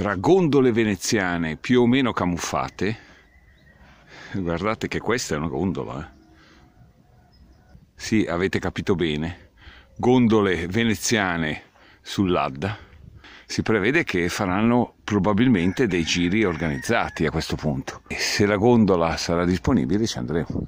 tra gondole veneziane più o meno camuffate, guardate che questa è una gondola, eh? sì avete capito bene, gondole veneziane sull'Adda, si prevede che faranno probabilmente dei giri organizzati a questo punto e se la gondola sarà disponibile ci andremo.